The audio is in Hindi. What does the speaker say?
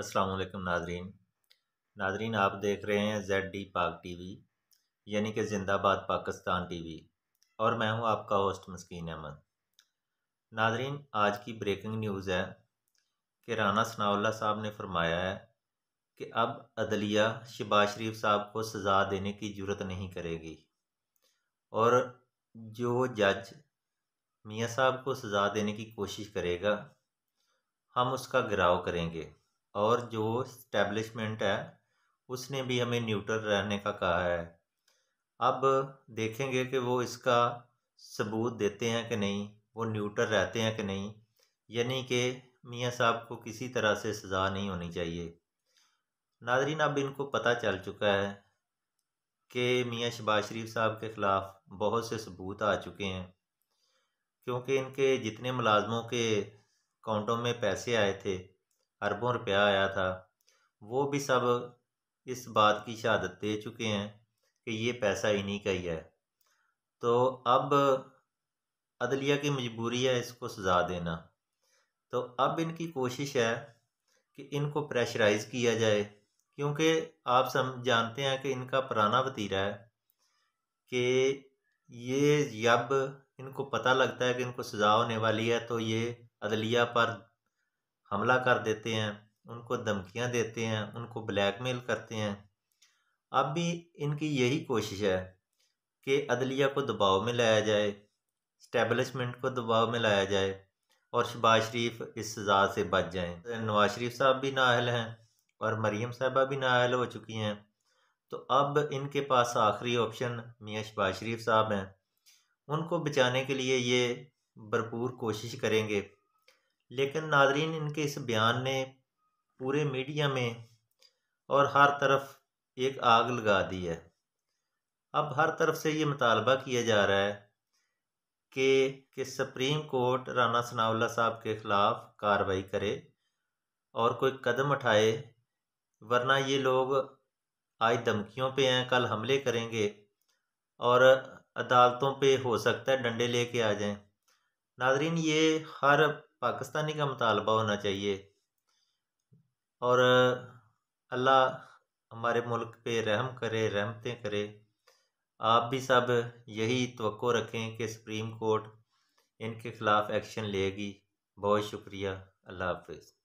अस्सलाम नाजरीन नाजरीन आप देख रहे हैं Z D Pak T V यानी कि जिंदाबाद पाकिस्तान टी वी और मैं हूं आपका होस्ट मस्किन अहमद नाजरीन आज की ब्रेकिंग न्यूज़ है कि राना सनाउल्ला साहब ने फरमाया है कि अब अदलिया शबाज शरीफ साहब को सज़ा देने की जरूरत नहीं करेगी और जो जज मियाँ साहब को सज़ा देने की कोशिश करेगा हम उसका घिराव करेंगे और जो स्टैब्लिशमेंट है उसने भी हमें न्यूट्रल रहने का कहा है अब देखेंगे कि वो इसका सबूत देते हैं कि नहीं वो न्यूट्रल रहते हैं कि नहीं यानी कि मियाँ साहब को किसी तरह से सज़ा नहीं होनी चाहिए नादरीन अब इनको पता चल चुका है कि मियाँ शबाज शरीफ साहब के ख़िलाफ़ बहुत से सबूत आ चुके हैं क्योंकि इनके जितने मुलाजमों के अकाउंटों में पैसे आए थे अरबों रुपया आया था वो भी सब इस बात की शहादत दे चुके हैं कि ये पैसा इन्हीं का ही है तो अब अदलिया की मजबूरी है इसको सज़ा देना तो अब इनकी कोशिश है कि इनको प्रेशराइज किया जाए क्योंकि आप सम जानते हैं कि इनका पुराना वतीरा है कि ये जब इनको पता लगता है कि इनको सज़ा होने वाली है तो ये अदलिया पर हमला कर देते हैं उनको धमकियां देते हैं उनको ब्लैकमेल करते हैं अब भी इनकी यही कोशिश है कि अदलिया को दबाव में लाया जाए स्टेबलिशमेंट को दबाव में लाया जाए और शबाज शरीफ इस सज़ा से बच जाएं नवाज शरीफ साहब भी नाहल हैं और मरीम साहबा भी नाहल हो चुकी हैं तो अब इनके पास आखिरी ऑप्शन मियाँ शबाज शरीफ साहब हैं उनको बचाने के लिए ये भरपूर कोशिश करेंगे लेकिन नादरीन इनके इस बयान ने पूरे मीडिया में और हर तरफ एक आग लगा दी है अब हर तरफ से ये मुतालबा किया जा रहा है कि कि सुप्रीम कोर्ट राना सनाउल्ला साहब के ख़िलाफ़ कार्रवाई करे और कोई कदम उठाए वरना ये लोग आज धमकियों पे हैं कल हमले करेंगे और अदालतों पे हो सकता है डंडे लेके आ जाएं नाजरीन ये हर पाकिस्तानी का मुतालबा होना चाहिए और अल्लाह हमारे मुल्क पे रहम करे रहमतें करे आप भी सब यही तो रखें कि सुप्रीम कोर्ट इनके ख़िलाफ़ एक्शन लेगी बहुत शुक्रिया अल्लाह हाफिज़